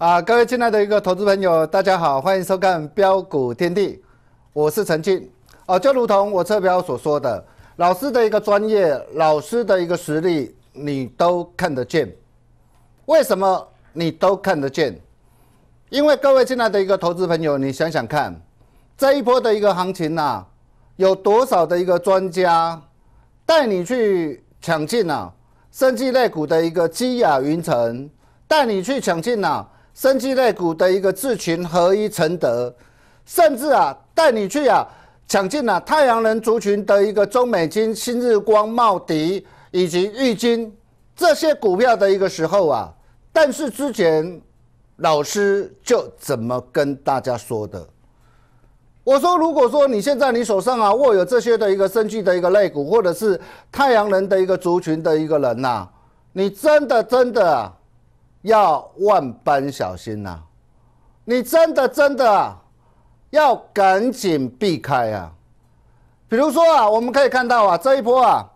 啊，各位进来的一个投资朋友，大家好，欢迎收看标股天地，我是陈俊。哦，就如同我侧标所说的，老师的一个专业，老师的一个实力，你都看得见。为什么你都看得见？因为各位进来的一个投资朋友，你想想看，这一波的一个行情呐，有多少的一个专家带你去抢进啊？生至类股的一个积压云层带你去抢进啊？生技类股的一个智群合一成德，甚至啊带你去啊抢进啊太阳人族群的一个中美金新日光茂迪以及玉金这些股票的一个时候啊，但是之前老师就怎么跟大家说的？我说如果说你现在你手上啊握有这些的一个生技的一个类股，或者是太阳人的一个族群的一个人呐，你真的真的。要万般小心呐！你真的真的啊，要赶紧避开啊！比如说啊，我们可以看到啊，这一波啊，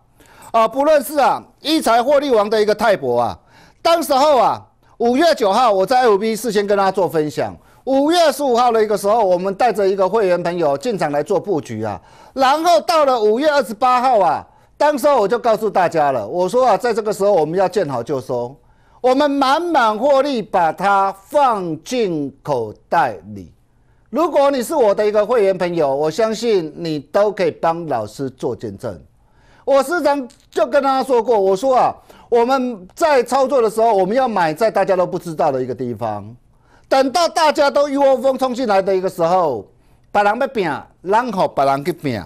啊，不论是啊一财获利王的一个泰博啊，当时候啊五月九号我在 FB 事先跟大家做分享，五月十五号的一个时候，我们带着一个会员朋友进场来做布局啊，然后到了五月二十八号啊，当时候我就告诉大家了，我说啊，在这个时候我们要见好就收。我们满满获利，把它放进口袋里。如果你是我的一个会员朋友，我相信你都可以帮老师做见证。我时常就跟大家说过，我说啊，我们在操作的时候，我们要买在大家都不知道的一个地方，等到大家都一窝蜂冲进来的一个时候，把人要变，然后把人去变，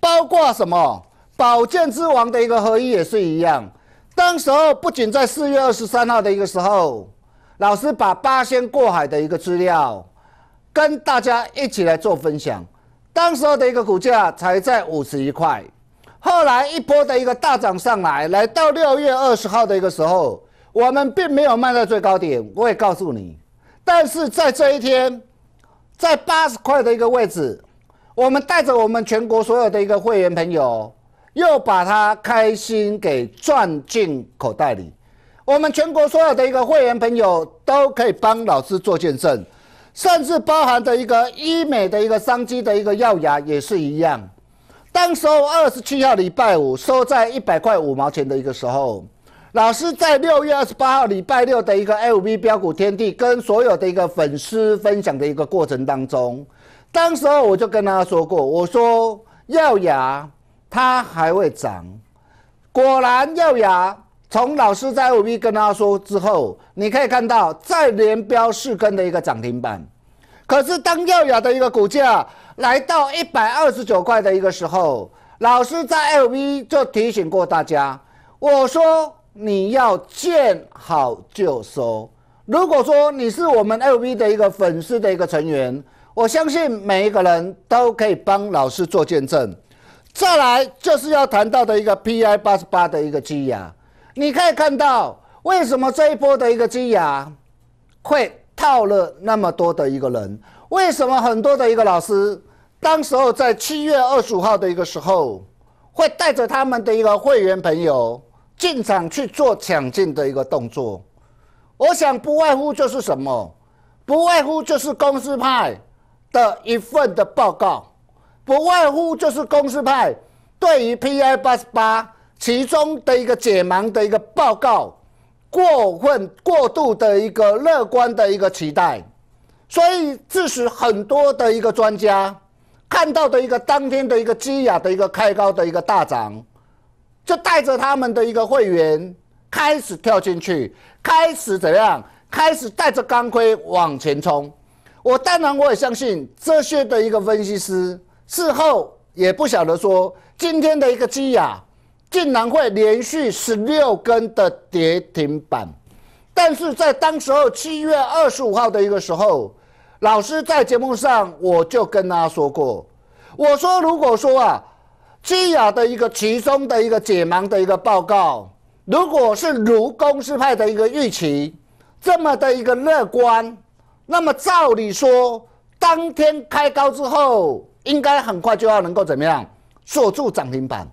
包括什么宝剑之王的一个合一也是一样。当时候不仅在四月二十三号的一个时候，老师把八仙过海的一个资料跟大家一起来做分享，当时候的一个股价才在五十一块，后来一波的一个大涨上来，来到六月二十号的一个时候，我们并没有卖在最高点，我也告诉你，但是在这一天，在八十块的一个位置，我们带着我们全国所有的一个会员朋友。又把他开心给赚进口袋里，我们全国所有的一个会员朋友都可以帮老师做见证，甚至包含的一个医美的一个商机的一个耀牙也是一样。当时候二十七号礼拜五收在一百块五毛钱的一个时候，老师在六月二十八号礼拜六的一个 L V 标股天地跟所有的一个粉丝分享的一个过程当中，当时候我就跟他说过，我说耀牙。它还会涨，果然耀雅。从老师在 L V 跟他说之后，你可以看到再连标四根的一个涨停板。可是当耀雅的一个股价来到一百二十九块的一个时候，老师在 L V 就提醒过大家，我说你要见好就收。如果说你是我们 L V 的一个粉丝的一个成员，我相信每一个人都可以帮老师做见证。再来就是要谈到的一个 P.I. 八十八的一个基牙，你可以看到为什么这一波的一个基牙会套了那么多的一个人？为什么很多的一个老师当时候在七月二十五号的一个时候，会带着他们的一个会员朋友进场去做抢进的一个动作？我想不外乎就是什么？不外乎就是公司派的一份的报告。不外乎就是公司派对于 P.I. 八十八其中的一个解盲的一个报告，过分过度的一个乐观的一个期待，所以致使很多的一个专家看到的一个当天的一个基亚的一个开高的一个大涨，就带着他们的一个会员开始跳进去，开始怎样，开始带着钢盔往前冲。我当然我也相信这些的一个分析师。事后也不晓得说，今天的一个基雅竟然会连续十六根的跌停板。但是在当时候七月二十五号的一个时候，老师在节目上我就跟他说过，我说如果说啊，基雅的一个其中的一个解盲的一个报告，如果是如公司派的一个预期这么的一个乐观，那么照理说当天开高之后。应该很快就要能够怎么样锁住涨停板，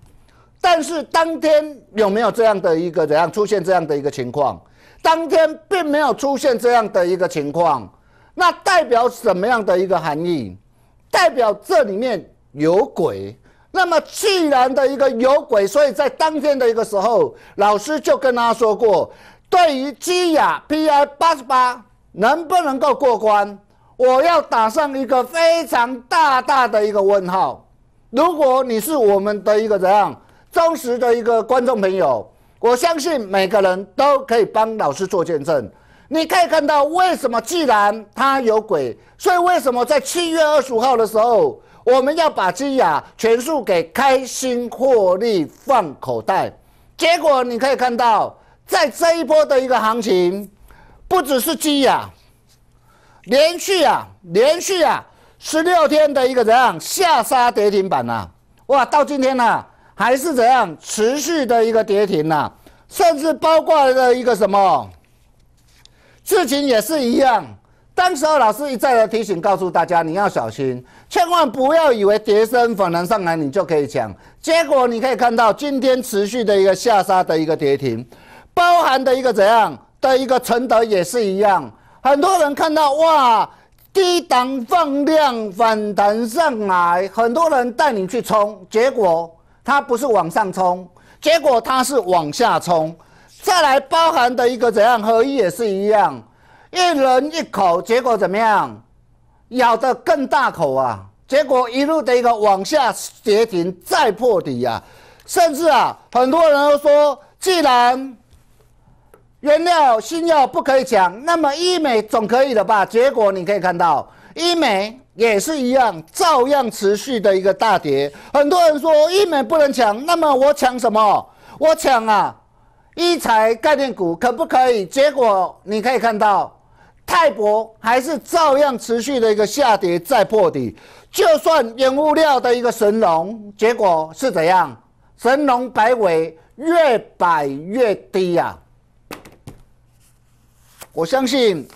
但是当天有没有这样的一个怎样出现这样的一个情况？当天并没有出现这样的一个情况，那代表什么样的一个含义？代表这里面有鬼。那么既然的一个有鬼，所以在当天的一个时候，老师就跟他说过，对于基亚 P I 八十八能不能够过关？我要打上一个非常大大的一个问号。如果你是我们的一个怎样忠实的一个观众朋友，我相信每个人都可以帮老师做见证。你可以看到，为什么既然他有鬼，所以为什么在七月二十五号的时候，我们要把基雅全数给开心获利放口袋？结果你可以看到，在这一波的一个行情，不只是基雅。连续啊，连续啊，十六天的一个怎样下杀跌停板呐？哇，到今天呢还是怎样持续的一个跌停呐？甚至包括的一个什么？事情也是一样。当时候老师一再的提醒告诉大家，你要小心，千万不要以为跌升反弹上来你就可以抢。结果你可以看到今天持续的一个下杀的一个跌停，包含的一个怎样的一个承德也是一样。很多人看到哇，低档放量反弹上来，很多人带你去冲，结果它不是往上冲，结果它是往下冲。再来包含的一个怎样合一也是一样，一人一口，结果怎么样？咬得更大口啊！结果一路的一个往下跌停，再破底啊！甚至啊，很多人都说，既然原料、新药不可以抢，那么医美总可以的吧？结果你可以看到，医美也是一样，照样持续的一个大跌。很多人说医美不能抢，那么我抢什么？我抢啊，医材概念股可不可以？结果你可以看到，泰博还是照样持续的一个下跌，再破底。就算原物料的一个神龙，结果是怎样？神龙摆尾越摆越低呀。我相信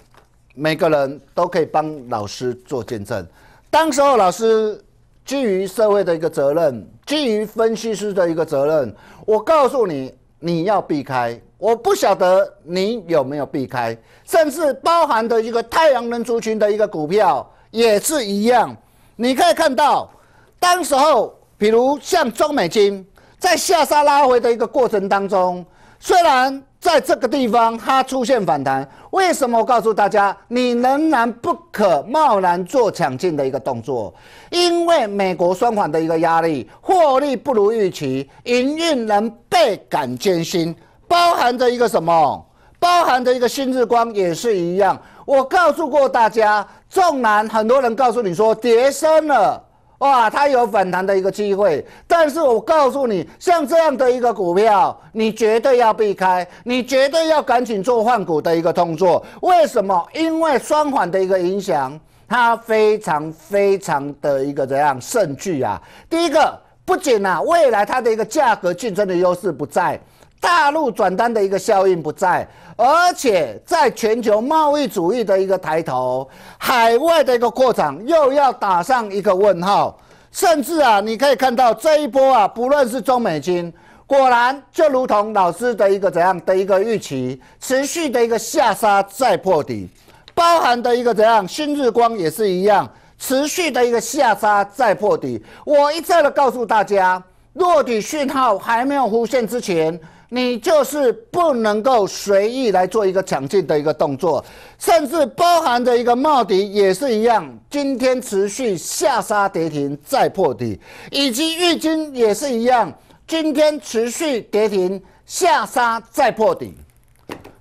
每个人都可以帮老师做见证。当时候老师基于社会的一个责任，基于分析师的一个责任，我告诉你你要避开。我不晓得你有没有避开，甚至包含的一个太阳能族群的一个股票也是一样。你可以看到，当时候比如像中美金在下杀拉回的一个过程当中。虽然在这个地方它出现反弹，为什么我告诉大家，你仍然不可贸然做抢进的一个动作？因为美国双缓的一个压力，获利不如预期，营运人倍感艰辛，包含着一个什么？包含着一个新日光也是一样。我告诉过大家，纵然很多人告诉你说跌深了。哇，它有反弹的一个机会，但是我告诉你，像这样的一个股票，你绝对要避开，你绝对要赶紧做换股的一个动作。为什么？因为双反的一个影响，它非常非常的一个怎样甚巨啊！第一个，不仅啊，未来它的一个价格竞争的优势不在。大陆转单的一个效应不在，而且在全球贸易主义的一个抬头，海外的一个扩展又要打上一个问号。甚至啊，你可以看到这一波啊，不论是中美金，果然就如同老师的一个怎样的一个预期，持续的一个下杀再破底，包含的一个怎样新日光也是一样，持续的一个下杀再破底。我一再的告诉大家，落底讯号还没有浮现之前。你就是不能够随意来做一个抢进的一个动作，甚至包含着一个帽底也是一样。今天持续下杀跌停再破底，以及玉金也是一样，今天持续跌停下杀再破底。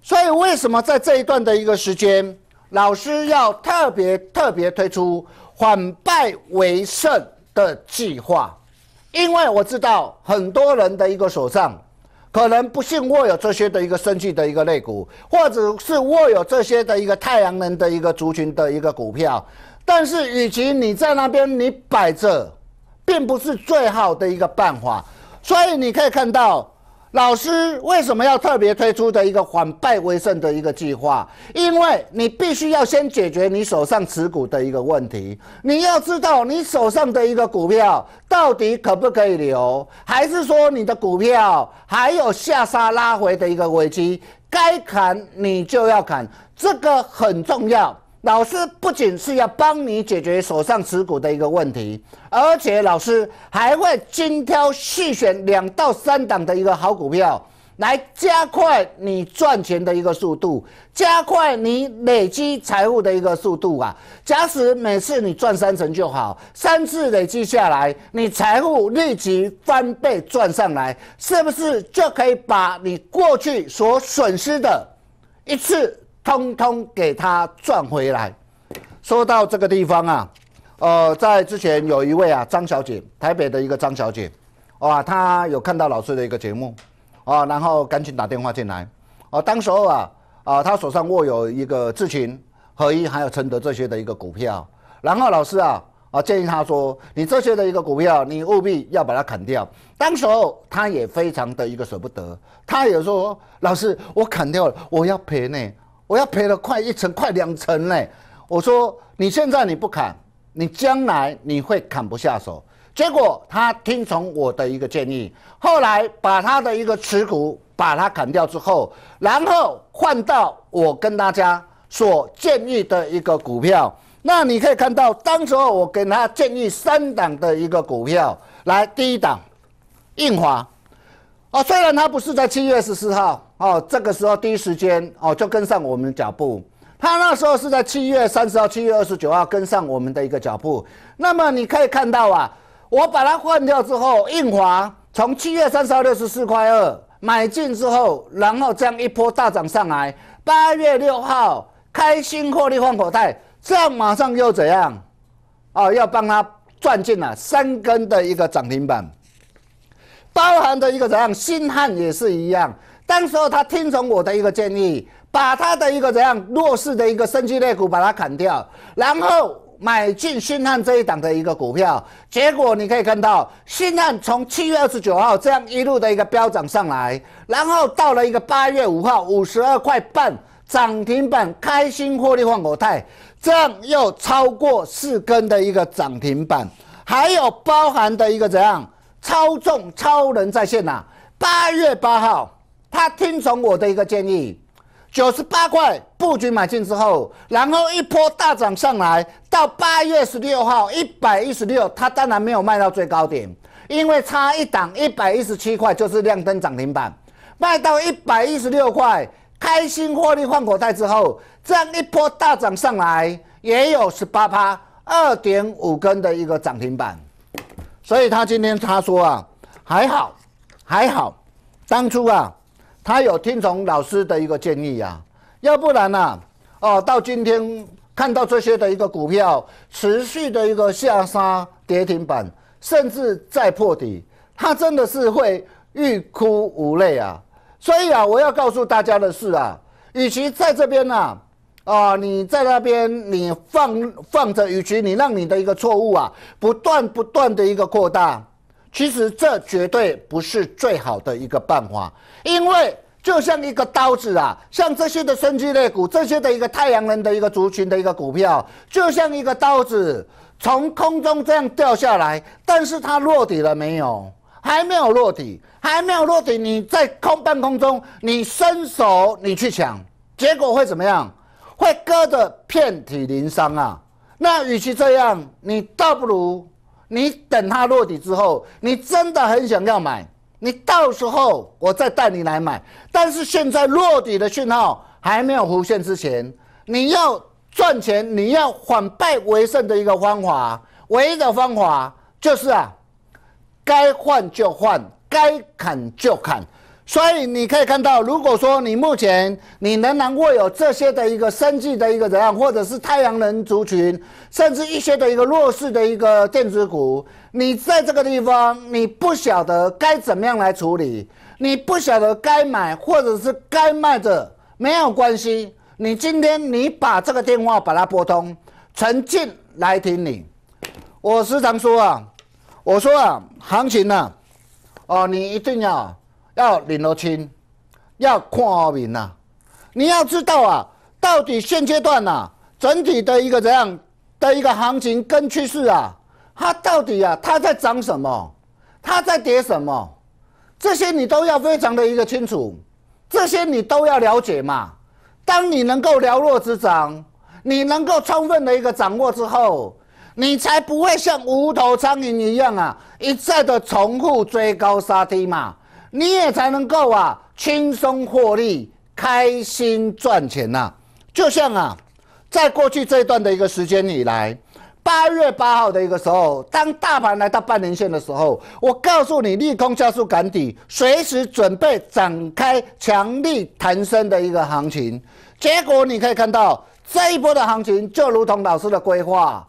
所以，为什么在这一段的一个时间，老师要特别特别推出反败为胜的计划？因为我知道很多人的一个手上。可能不幸握有这些的一个升级的一个类股，或者是握有这些的一个太阳能的一个族群的一个股票，但是，与其你在那边你摆着，并不是最好的一个办法，所以你可以看到。老师为什么要特别推出的一个反败为胜的一个计划？因为你必须要先解决你手上持股的一个问题。你要知道你手上的一个股票到底可不可以留，还是说你的股票还有下杀拉回的一个危机，该砍你就要砍，这个很重要。老师不仅是要帮你解决手上持股的一个问题，而且老师还会精挑细选两到三档的一个好股票，来加快你赚钱的一个速度，加快你累积财富的一个速度啊！假使每次你赚三成就好，三次累积下来，你财富立即翻倍赚上来，是不是就可以把你过去所损失的一次？通通给他赚回来。说到这个地方啊，呃，在之前有一位啊张小姐，台北的一个张小姐，哇，她有看到老师的一个节目，啊，然后赶紧打电话进来，啊，当时候啊，啊，她手上握有一个智群、合一还有承德这些的一个股票，然后老师啊，啊，建议她说，你这些的一个股票，你务必要把它砍掉。当时候她也非常的一个舍不得，她也说，老师，我砍掉了，我要赔呢。我要赔了快一层，快两层嘞！我说你现在你不砍，你将来你会砍不下手。结果他听从我的一个建议，后来把他的一个持股把它砍掉之后，然后换到我跟大家所建议的一个股票。那你可以看到，当时候我给他建议三档的一个股票，来第一档，印华啊，虽然它不是在七月十四号。哦，这个时候第一时间哦就跟上我们的脚步。他那时候是在七月三十号、七月二十九号跟上我们的一个脚步。那么你可以看到啊，我把它换掉之后，印华从七月三十号六十四块二买进之后，然后这样一波大涨上来，八月六号开心获利换口袋，这样马上又怎样？哦，要帮他赚进了三根的一个涨停板，包含的一个怎样？新汉也是一样。当时候他听从我的一个建议，把他的一个怎样弱势的一个升级类股把它砍掉，然后买进信汉这一档的一个股票。结果你可以看到，信汉从七月二十九号这样一路的一个飙涨上来，然后到了一个八月五号五十二块半涨停板，开心获利换口袋，这样又超过四根的一个涨停板，还有包含的一个怎样超重超人在线呐，八月八号。他听从我的一个建议，九十八块布局买进之后，然后一波大涨上来，到八月十六号一百一十六，他当然没有卖到最高点，因为差一档一百一十七块就是亮灯涨停板，卖到一百一十六块，开心获利换口袋之后，这样一波大涨上来也有十八趴二点五根的一个涨停板，所以他今天他说啊，还好，还好，当初啊。他有听从老师的一个建议呀，要不然呢，哦，到今天看到这些的一个股票持续的一个下杀、跌停板，甚至再破底，他真的是会欲哭无泪啊！所以啊，我要告诉大家的是啊，与其在这边呢，啊，你在那边你放放着，与其你让你的一个错误啊，不断不断的一个扩大。其实这绝对不是最好的一个办法，因为就像一个刀子啊，像这些的升级类股，这些的一个太阳能的一个族群的一个股票，就像一个刀子从空中这样掉下来，但是它落地了没有？还没有落地，还没有落地，你在空半空中你伸手你去抢，结果会怎么样？会割得遍体鳞伤啊！那与其这样，你倒不如。你等它落底之后，你真的很想要买，你到时候我再带你来买。但是现在落底的讯号还没有浮现之前，你要赚钱，你要反败为胜的一个方法，唯一的方法就是啊，该换就换，该砍就砍。所以你可以看到，如果说你目前你仍然握有这些的一个生计的一个人，或者是太阳能族群，甚至一些的一个弱势的一个电子股，你在这个地方你不晓得该怎么样来处理，你不晓得该买或者是该卖的，没有关系。你今天你把这个电话把它拨通，陈静来听你。我时常说啊，我说啊，行情呢，哦，你一定要。要拎得清，要看好面呐。你要知道啊，到底现阶段呐，整体的一个怎样的一个行情跟趋势啊，它到底啊，它在涨什么，它在跌什么，这些你都要非常的一个清楚，这些你都要了解嘛。当你能够了若指掌，你能够充分的一个掌握之后，你才不会像无头苍蝇一样啊，一再的重复追高杀低嘛。你也才能够啊轻松获利、开心赚钱呐！就像啊，在过去这一段的一个时间以来，八月八号的一个时候，当大盘来到半年线的时候，我告诉你利空加速赶底，随时准备展开强力弹升的一个行情。结果你可以看到这一波的行情就如同老师的规划，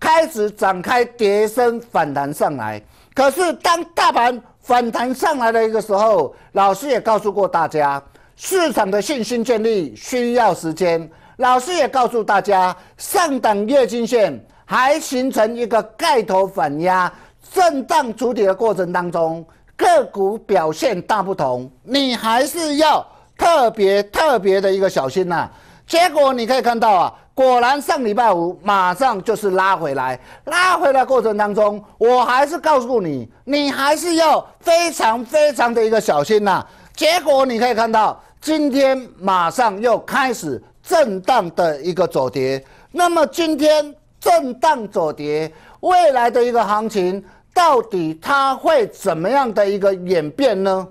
开始展开叠升反弹上来。可是当大盘，反弹上来的一个时候，老师也告诉过大家，市场的信心建立需要时间。老师也告诉大家，上档月均线还形成一个盖头反压震荡主体的过程当中，个股表现大不同，你还是要特别特别的一个小心呐。结果你可以看到啊，果然上礼拜五马上就是拉回来，拉回来过程当中，我还是告诉你，你还是要非常非常的一个小心呐。结果你可以看到，今天马上又开始震荡的一个走跌。那么今天震荡走跌，未来的一个行情到底它会怎么样的一个演变呢？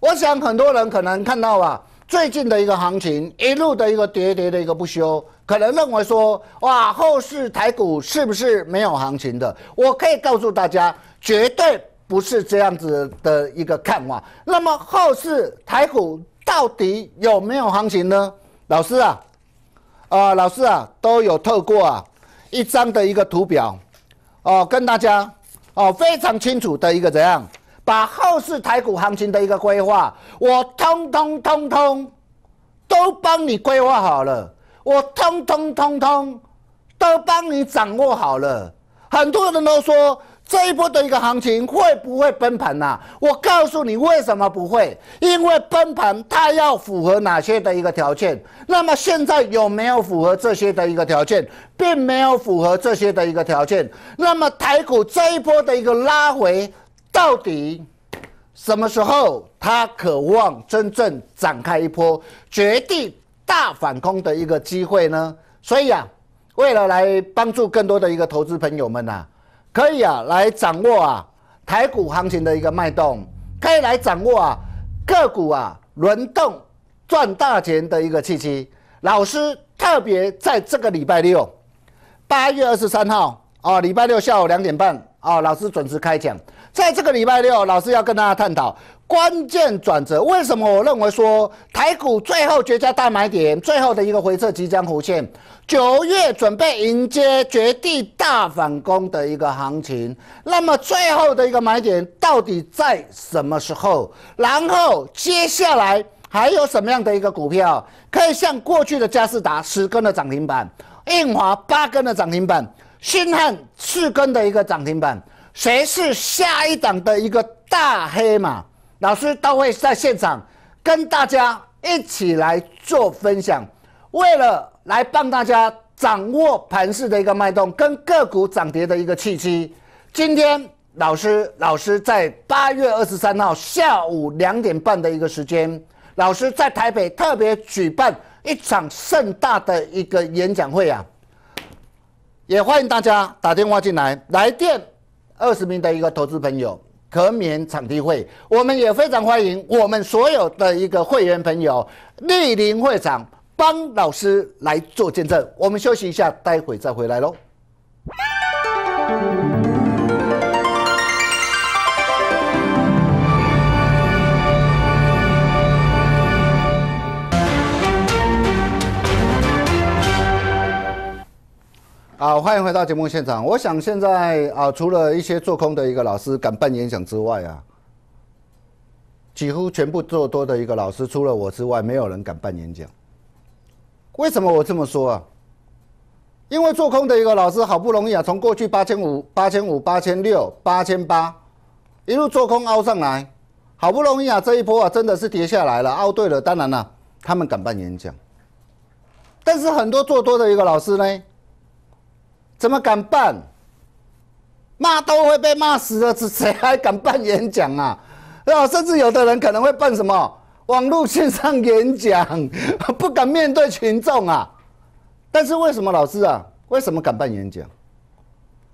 我想很多人可能看到啊。最近的一个行情，一路的一个跌跌的一个不休，可能认为说，哇，后市台股是不是没有行情的？我可以告诉大家，绝对不是这样子的一个看法。那么后市台股到底有没有行情呢？老师啊，啊，老师啊，都有透过啊一张的一个图表，哦，跟大家哦非常清楚的一个怎样。把后市台股行情的一个规划，我通通通通都帮你规划好了，我通通通通都帮你掌握好了。很多人都说这一波的一个行情会不会崩盘呐？我告诉你为什么不会，因为崩盘它要符合哪些的一个条件？那么现在有没有符合这些的一个条件？并没有符合这些的一个条件。那么台股这一波的一个拉回。到底什么时候他渴望真正展开一波绝地大反攻的一个机会呢？所以啊，为了来帮助更多的一个投资朋友们呐，可以啊来掌握啊台股行情的一个脉动，可以来掌握啊个股啊轮动赚大钱的一个契机。老师特别在这个礼拜六，八月二十三号。哦，礼拜六下午两点半，哦，老师准时开讲。在这个礼拜六，老师要跟大家探讨关键转折。为什么我认为说台股最后绝佳大买点，最后的一个回撤即将浮现，九月准备迎接绝地大反攻的一个行情。那么最后的一个买点到底在什么时候？然后接下来还有什么样的一个股票可以像过去的佳士达十根的涨停板，印华八根的涨停板？新汉四根的一个涨停板，谁是下一档的一个大黑马？老师都会在现场跟大家一起来做分享，为了来帮大家掌握盘势的一个脉动，跟个股涨跌的一个契机。今天老师老师在八月二十三号下午两点半的一个时间，老师在台北特别举办一场盛大的一个演讲会啊。也欢迎大家打电话进来，来电二十名的一个投资朋友可免场地费。我们也非常欢迎我们所有的一个会员朋友莅临会场帮老师来做见证。我们休息一下，待会再回来喽。啊，欢迎回到节目现场。我想现在啊，除了一些做空的一个老师敢办演讲之外啊，几乎全部做多的一个老师，除了我之外，没有人敢办演讲。为什么我这么说啊？因为做空的一个老师好不容易啊，从过去八千五、八千五、八千六、八千八一路做空凹上来，好不容易啊，这一波啊，真的是跌下来了，凹对了。当然了，他们敢办演讲，但是很多做多的一个老师呢？怎么敢办？骂都会被骂死了，谁还敢办演讲啊？啊，甚至有的人可能会办什么网络线上演讲，不敢面对群众啊。但是为什么老师啊，为什么敢办演讲？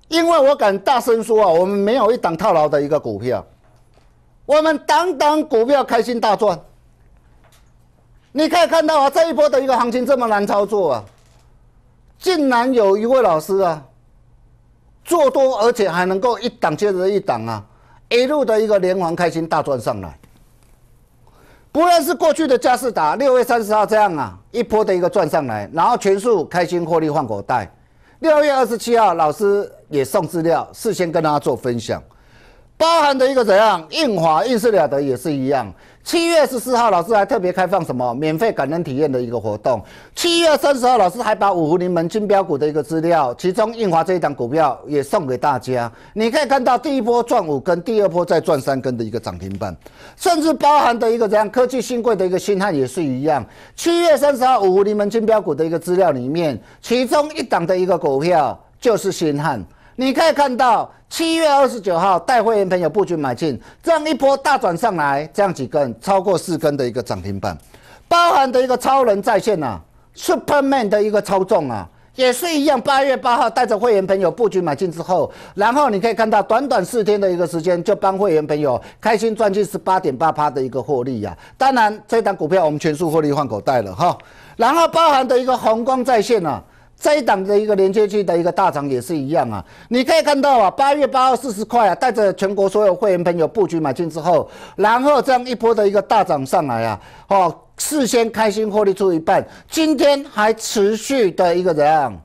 因为我敢大声说啊，我们没有一档套牢的一个股票，我们当当股票开心大赚。你可以看到啊，这一波的一个行情这么难操作啊。竟然有一位老师啊，做多而且还能够一档接着一档啊，一路的一个连环开心大赚上来。不论是过去的嘉士达，六月三十号这样啊，一波的一个赚上来，然后全数开心获利换口袋。六月二十七号，老师也送资料，事先跟大家做分享，包含的一个怎样，印华、印斯了的也是一样。七月十四号，老师还特别开放什么免费感恩体验的一个活动。七月三十号，老师还把五福临门金标股的一个资料，其中印华这一档股票也送给大家。你可以看到，第一波赚五根，第二波再赚三根的一个涨停板，甚至包含的一个这样科技新贵的一个新汉也是一样。七月三十号，五福临门金标股的一个资料里面，其中一档的一个股票就是新汉。你可以看到七月二十九号带会员朋友布局买进，这样一波大转上来，这样几根超过四根的一个涨停板，包含的一个超人在线呐，Superman 的一个操纵啊，也是一样。八月八号带着会员朋友布局买进之后，然后你可以看到短短四天的一个时间，就帮会员朋友开心赚进十八点八趴的一个获利呀。当然，这档股票我们全数获利换口袋了哈。然后包含的一个红光在线呐。这一档的一个连接器的一个大涨也是一样啊，你可以看到啊，八月八号四十块啊，带着全国所有会员朋友布局买进之后，然后这样一波的一个大涨上来啊，哦，事先开心获利出一半，今天还持续的一个人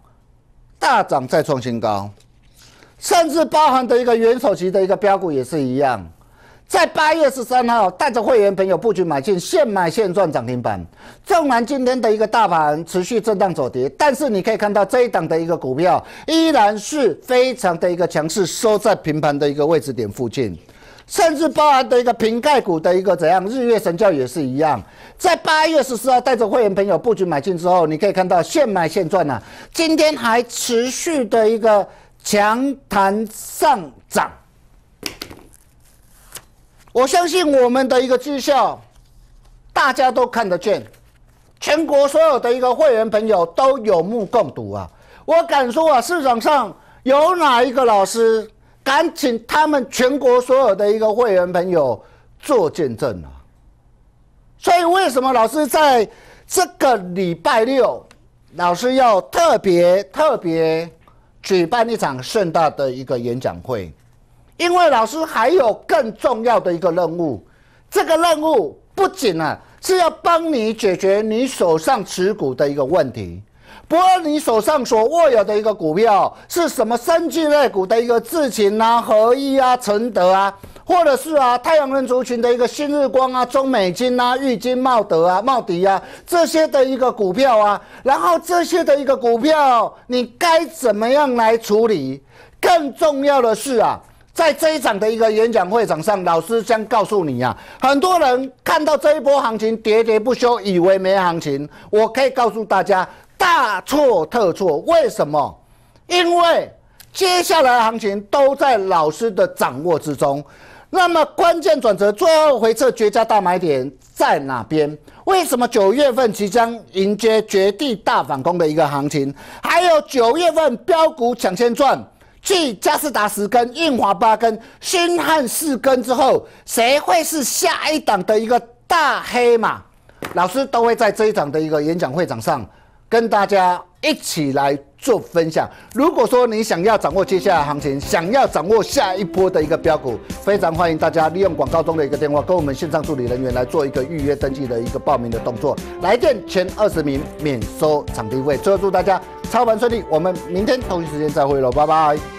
大涨再创新高，甚至包含的一个元首级的一个标股也是一样。在八月十三号，带着会员朋友布局买进，现买现赚涨停板。纵然今天的一个大盘持续震荡走跌，但是你可以看到这一档的一个股票依然是非常的一个强势，收在平盘的一个位置点附近，甚至包含的一个瓶盖股的一个怎样，日月神教也是一样。在八月十四号带着会员朋友布局买进之后，你可以看到现买现赚呢，今天还持续的一个强弹上涨。我相信我们的一个绩效，大家都看得见，全国所有的一个会员朋友都有目共睹啊！我敢说啊，市场上有哪一个老师敢请他们全国所有的一个会员朋友做见证啊？所以，为什么老师在这个礼拜六，老师要特别特别举办一场盛大的一个演讲会？因为老师还有更重要的一个任务，这个任务不仅啊是要帮你解决你手上持股的一个问题，不论你手上所握有的一个股票是什么三聚类股的一个智勤啊、合一啊、承德啊，或者是啊太阳人族群的一个新日光啊、中美金啊、裕金茂德啊、茂迪啊这些的一个股票啊，然后这些的一个股票你该怎么样来处理？更重要的是啊。在这一场的一个演讲会场上，老师将告诉你啊，很多人看到这一波行情喋喋不休，以为没行情。我可以告诉大家，大错特错。为什么？因为接下来的行情都在老师的掌握之中。那么关键转折、最后回撤、绝佳大买点在哪边？为什么九月份即将迎接绝地大反攻的一个行情？还有九月份标股抢先赚？继加斯达十根、印华八根、新汉四根之后，谁会是下一档的一个大黑马？老师都会在这一档的一个演讲会场上跟大家一起来。做分享。如果说你想要掌握接下来行情，想要掌握下一波的一个标股，非常欢迎大家利用广告中的一个电话，跟我们线上助理人员来做一个预约登记的一个报名的动作。来电前二十名免收场地费。最后祝大家操盘顺利，我们明天同一时间再会喽，拜拜。